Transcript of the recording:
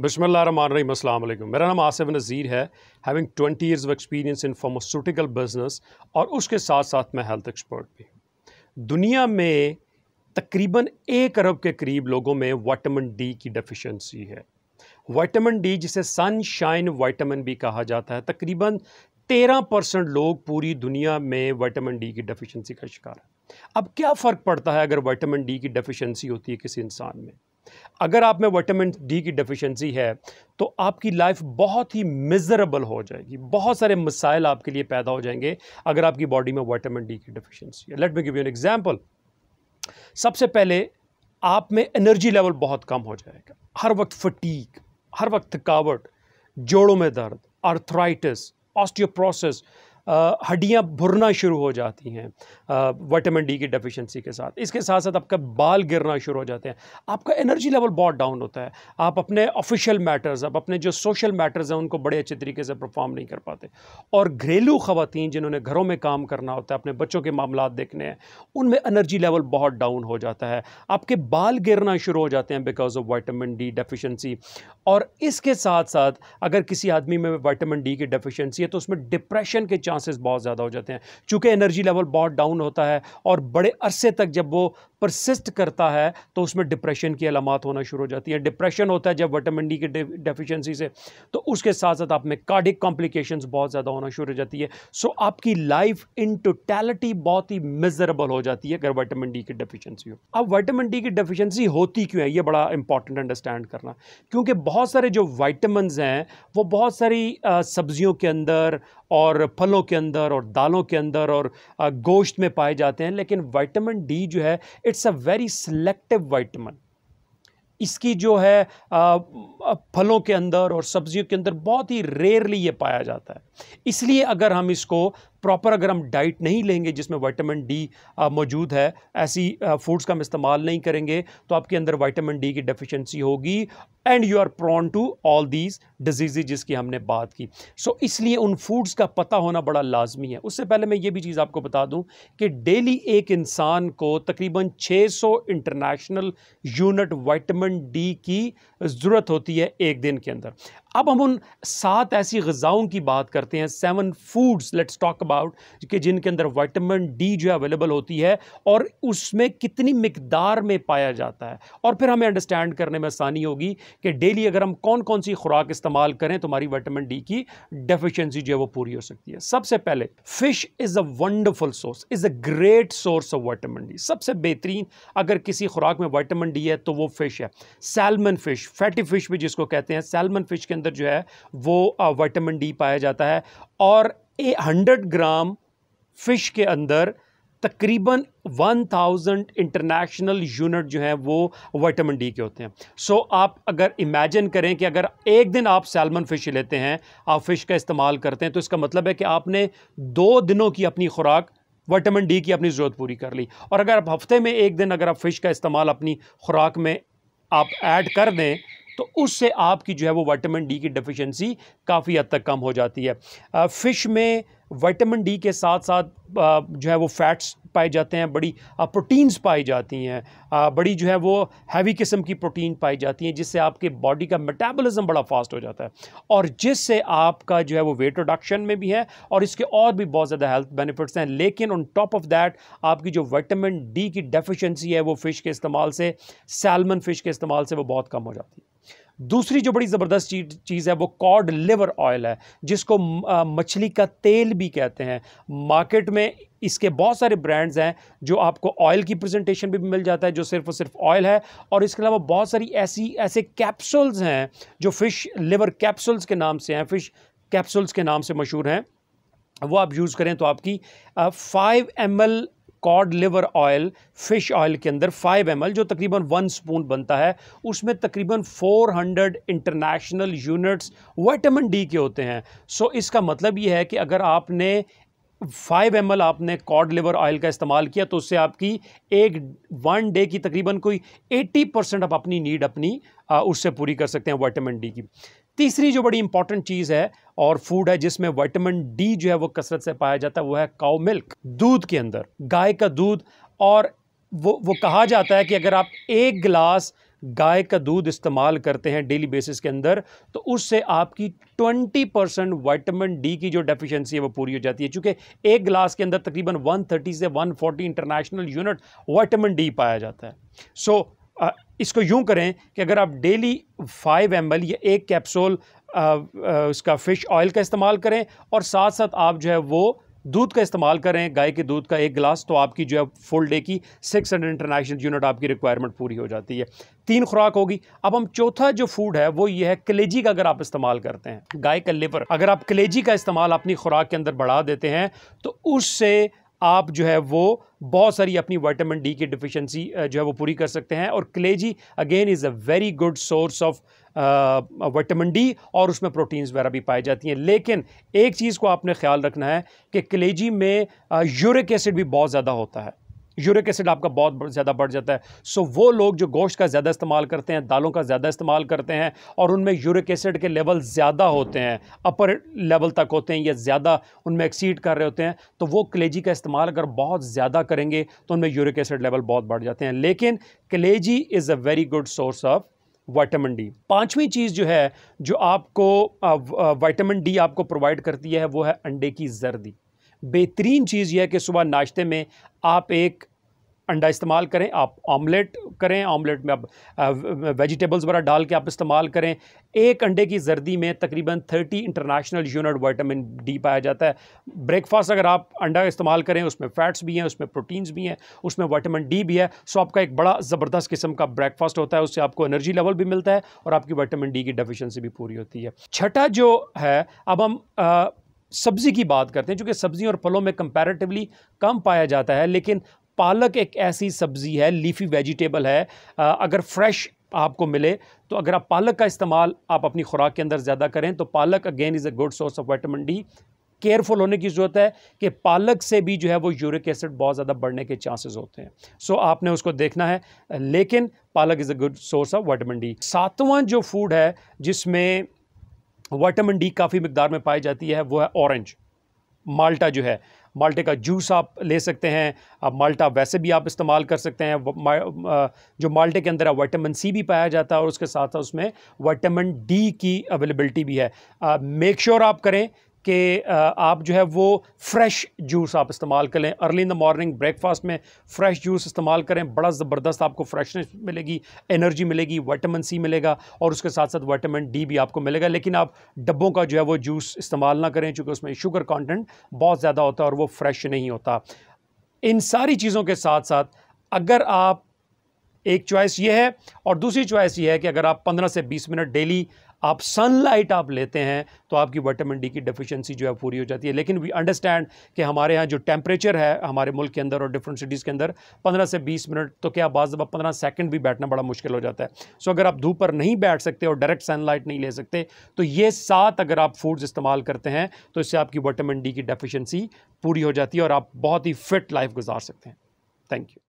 बसमिल अल्लाम मेरा नाम आसिफ नज़ीर है having 20 years of experience in pharmaceutical business और उसके साथ साथ मैं हेल्थ एक्सपर्ट भी दुनिया में तकरीबन एक अरब के करीब लोगों में वाइटामिन डी की डेफिशिएंसी है वाइटामिन डी जिसे सनशाइन वाइटामिन भी कहा जाता है तकरीबन तेरह परसेंट लोग पूरी दुनिया में वाइटामिन डी की डेफिशिएंसी का शिकार है अब क्या फ़र्क पड़ता है अगर वाइटामिन डी की डेफिशिएंसी होती है किसी इंसान में अगर आप में विटामिन डी की डेफिशिएंसी है तो आपकी लाइफ बहुत ही मिजरेबल हो जाएगी बहुत सारे मसाइल आपके लिए पैदा हो जाएंगे अगर आपकी बॉडी में विटामिन डी की डेफिशिएंसी है let me give you an example सबसे पहले आप में एनर्जी लेवल बहुत कम हो जाएगा हर वक्त फटीक हर वक्त थकावट जोड़ों में दर्द आर्थराइटिस ऑस्टियोप्रोसेस हड्डियाँ भुरना शुरू हो जाती हैं वाइटामिन डी की डेफिशिएंसी के साथ इसके साथ साथ आपका बाल गिरना शुरू हो जाते हैं आपका एनर्जी लेवल बहुत डाउन होता है आप अपने ऑफिशियल मैटर्स आप अपने जो सोशल मैटर्स हैं उनको बड़े अच्छे तरीके से परफॉर्म नहीं कर पाते और घरेलू ख़वान जिन्होंने घरों में काम करना होता है अपने बच्चों के मामला देखने हैं उनमें एनर्जी लेवल बहुत डाउन हो जाता है आपके बाल गिरना शुरू हो जाते हैं because of vitamin D deficiency और इसके साथ साथ अगर किसी आदमी में वाइटामिन डी की डेफिशिएंसी है तो उसमें डिप्रेशन के चांसेस बहुत ज़्यादा हो जाते हैं चूँकि एनर्जी लेवल बहुत डाउन होता है और बड़े अरसे तक जब वो परसिस्ट करता है तो उसमें डिप्रेशन की अलामत होना शुरू हो जाती है डिप्रेशन होता है जब विटामिन डी की डेफिशिएंसी से तो उसके साथ साथ आप में कार्डिक कॉम्प्लिकेशंस बहुत ज़्यादा होना शुरू हो जाती है सो आपकी लाइफ इन टोटैलिटी बहुत ही मेजरेबल हो जाती है अगर वाइटामिन डी की डिफिशियंसी हो अब वाइटामिन डी की डिफिशियंसी होती क्यों है ये बड़ा इंपॉर्टेंट अंडरस्टैंड करना क्योंकि बहुत सारे जो वाइटमिन हैं वो बहुत सारी सब्जियों के अंदर और फलों के अंदर और दालों के अंदर और गोश्त में पाए जाते हैं लेकिन वाइटामिन डी जो है it's a very selective vitamin इसकी जो है फलों के अंदर और सब्जियों के अंदर बहुत ही रेयरली ये पाया जाता है इसलिए अगर हम इसको प्रॉपर अगर हम डाइट नहीं लेंगे जिसमें वाइटामिन डी मौजूद है ऐसी फूड्स का हम इस्तेमाल नहीं करेंगे तो आपके अंदर वाइटामिन डी की डेफिशिएंसी होगी and you are prone to all these diseases जिसकी हमने बात की सो so, इसलिए उन फूड्स का पता होना बड़ा लाजमी है उससे पहले मैं ये भी चीज़ आपको बता दूँ कि डेली एक इंसान को तकरीबन सौ इंटरनेशनल यूनिट वाइटामिन डी की ज़रूरत होती है एक दिन के अंदर अब हम उन सात ऐसी गज़ाओं की बात करते हैं seven foods let's talk about कि जिनके अंदर वाइटामिन डी जो है अवेलेबल होती है और उसमें कितनी मकदार में पाया जाता है और फिर हमें अंडरस्टैंड करने में आसानी होगी कि डेली अगर हम कौन कौन सी खुराक इस्तेमाल करें तो हमारी वाइटामिन डी की डेफिशेंसी जो है वो पूरी हो सकती है सबसे पहले fish is a wonderful source is a great source of vitamin D सबसे बेहतरीन अगर किसी खुराक में वाइटामिन डी है तो वो फ़िश है सैलमन फ़िश फैटी फ़िश भी जिसको कहते हैं सैलमन फ़िश के अंदर जो है वो विटामिन डी पाया जाता है और ए हंड्रेड ग्राम फ़िश के अंदर तकरीबन 1000 इंटरनेशनल यूनिट जो हैं वो विटामिन डी के होते हैं सो so, आप अगर इमेजिन करें कि अगर एक दिन आप सैलमन फ़िश लेते हैं आप फ़िश का इस्तेमाल करते हैं तो इसका मतलब है कि आपने दो दिनों की अपनी खुराक विटामिन डी की अपनी ज़रूरत पूरी कर ली और अगर आप हफ्ते में एक दिन अगर आप फ़िश का इस्तेमाल अपनी खुराक में आप ऐड कर दें तो उससे आपकी जो है वो वाइटामिन डी की डिफिशेंसी काफ़ी हद तक कम हो जाती है फ़िश में वाइटामिन डी के साथ साथ जो है वो फैट्स पाए जाते हैं बड़ी प्रोटीन्स पाई जाती हैं बड़ी जो है वो हैवी किस्म की प्रोटीन पाई जाती हैं जिससे आपके बॉडी का मेटाबॉलिज्म बड़ा फास्ट हो जाता है और जिससे आपका जो है वो वेट रिडक्शन में भी है और इसके और भी बहुत ज़्यादा हेल्थ बेनिफिट्स हैं लेकिन ऑन टॉप ऑफ दैट आपकी जो वाइटामिन डी की डेफिशेंसी है वो फ़िश के इस्तेमाल से सैलमन फ़िश के इस्तेमाल से वो बहुत कम हो जाती है दूसरी जो बड़ी ज़बरदस्त चीज़ है वो कॉड लिवर ऑयल है जिसको मछली का तेल भी कहते हैं मार्केट में में इसके बहुत सारे ब्रांड्स हैं जो आपको ऑयल की प्रेजेंटेशन भी मिल जाता है जो सिर्फ और सिर्फ ऑयल है और इसके अलावा बहुत सारी ऐसी ऐसे कैप्सूल्स हैं जो फ़िश लिवर कैप्सूल्स के नाम से हैं फ़िश कैप्सूल्स के नाम से मशहूर हैं वो आप यूज़ करें तो आपकी five M L cod liver oil fish oil के अंदर 5 एम जो तकरीबन वन स्पून बनता है उसमें तकरीबन 400 इंटरनेशनल यूनिट्स वाइटामिन डी के होते हैं सो so, इसका मतलब ये है कि अगर आपने फाइव एम आपने कॉड लिवर ऑयल का इस्तेमाल किया तो उससे आपकी एक वन डे की तकरीबन कोई एट्टी परसेंट आप अपनी नीड अपनी उससे पूरी कर सकते हैं वाइटामिन डी की तीसरी जो बड़ी इंपॉर्टेंट चीज़ है और फूड है जिसमें वाइटामिन डी जो है वो कसरत से पाया जाता है वो है काउ मिल्क दूध के अंदर गाय का दूध और वो वो कहा जाता है कि अगर आप एक गिलास गाय का दूध इस्तेमाल करते हैं डेली बेसिस के अंदर तो उससे आपकी 20 परसेंट वाइटामिन डी की जो डेफिशिएंसी है वो पूरी हो जाती है चूँकि एक गिलास के अंदर तकरीबन 130 से 140 इंटरनेशनल यूनिट वाइटामिन डी पाया जाता है सो so, इसको यूँ करें कि अगर आप डेली 5 एम या एक कैप्सूल उसका फ़िश ऑयल का इस्तेमाल करें और साथ साथ आप जो है वो दूध का इस्तेमाल करें गाय के दूध का एक गिलास तो आपकी जो है फुल डे की 600 इंटरनेशनल यूनिट आपकी रिक्वायरमेंट पूरी हो जाती है तीन खुराक होगी अब हम चौथा जो फूड है वो ये है कलेजी का अगर आप इस्तेमाल करते हैं गाय के लिवर अगर आप कलेजी का इस्तेमाल अपनी खुराक के अंदर बढ़ा देते हैं तो उससे आप जो है वो बहुत सारी अपनी वाइटामिन डी की डिफिशेंसी जो है वो पूरी कर सकते हैं और कलेजी again is a very good source of vitamin D और उसमें प्रोटीन्स वगैरह भी पाई जाती हैं लेकिन एक चीज़ को आपने ख्याल रखना है कि कलेजी में यूरिक एसिड भी बहुत ज़्यादा होता है यूरिक एसिड आपका बहुत ज़्यादा बढ़ जाता है सो वो लोग जो गोश्त का ज़्यादा इस्तेमाल करते हैं दालों का ज़्यादा इस्तेमाल करते हैं और उनमें यूरिक एसिड के लेवल ज़्यादा होते हैं अपर लेवल तक होते हैं या ज़्यादा उनमें एक्सीड कर रहे होते हैं तो वो कलेजी का इस्तेमाल अगर बहुत ज़्यादा करेंगे तो उनमें यूरिक एसिड लेवल बहुत बढ़ जाते हैं लेकिन कलेजी is a very good source of vitamin D पांचवी चीज़ जो है जो आपको वाइटामिन डी आपको प्रोवाइड करती है वो है अंडे की जर्दी बेहतरीन चीज़ यह है कि सुबह नाश्ते में आप एक अंडा इस्तेमाल करें आप ऑमलेट करें ऑमलेट में आप वेजिटेबल्स वगैरह डाल के आप इस्तेमाल करें एक अंडे की जर्दी में तकरीबन thirty international unit vitamin D पाया जाता है ब्रेकफास्ट अगर आप अंडा इस्तेमाल करें उसमें फ़ैट्स भी हैं उसमें प्रोटीन्स भी हैं उसमें वाइटामिन डी भी है सो आपका एक बड़ा ज़बरदस्त किस्म का ब्रेकफास्ट होता है उससे आपको एनर्जी लेवल भी मिलता है और आपकी वाइटामिन डी की डेफिशेंसी भी पूरी होती है छठा जो है अब हम सब्ज़ी की बात करते हैं चूँकि सब्ज़ियों और फलों में कंपैरेटिवली कम पाया जाता है लेकिन पालक एक ऐसी सब्ज़ी है लीफी वेजिटेबल है अगर फ्रेश आपको मिले तो अगर आप पालक का इस्तेमाल आप अपनी खुराक के अंदर ज़्यादा करें तो पालक again is a good source of vitamin D careful होने की ज़रूरत है कि पालक से भी जो है वो यूरिक एसिड बहुत ज़्यादा बढ़ने के चांसेस होते हैं सो so, आपने उसको देखना है लेकिन पालक is a good source of vitamin D सातवां जो फूड है जिसमें वाइटामिन डी काफ़ी मकदार में पाई जाती है वो है ऑरेंज माल्टा जो है माल्टे का जूस आप ले सकते हैं आप माल्टा वैसे भी आप इस्तेमाल कर सकते हैं जो माल्टे के अंदर वाइटामिन सी भी पाया जाता है और उसके साथ साथ उसमें वाइटामिन डी की अवेलेबलिटी भी है मेक श्योर sure आप करें कि आप जो है वो फ्रेश जूस आप इस्तेमाल करें early in the morning breakfast में फ़्रेश जूस इस्तेमाल करें बड़ा ज़बरदस्त आपको फ्रेशनेस मिलेगी एनर्जी मिलेगी वाइटामिन सी मिलेगा और उसके साथ साथ वाइटामिन डी भी आपको मिलेगा लेकिन आप डब्बों का जो है वो जूस इस्तेमाल ना करें चूँकि उसमें शुगर कॉन्टेंट बहुत ज़्यादा होता है और वो फ्रेश नहीं होता इन सारी चीज़ों के साथ साथ अगर आप एक चॉइस ये है और दूसरी चॉइस ये है कि अगर आप 15 से 20 मिनट डेली आप सनलाइट आप लेते हैं तो आपकी विटामिन डी की डेफिशिएंसी जो है पूरी हो जाती है लेकिन वी अंडरस्टैंड कि हमारे यहाँ जो टेम्परेचर है हमारे मुल्क के अंदर और डिफरेंट सिटीज़ के अंदर 15 से 20 मिनट तो क्या बाज़ दफ़ा पंद्रह सेकंड भी बैठना बड़ा मुश्किल हो जाता है सो अगर आप धूप पर नहीं बैठ सकते और डायरेक्ट सनलाइट नहीं ले सकते तो ये सात अगर आप फूड्स इस्तेमाल करते हैं तो इससे आपकी वटामिन डी की डेफिशेंसी पूरी हो जाती है और आप बहुत ही फिट लाइफ गुजार सकते हैं थैंक यू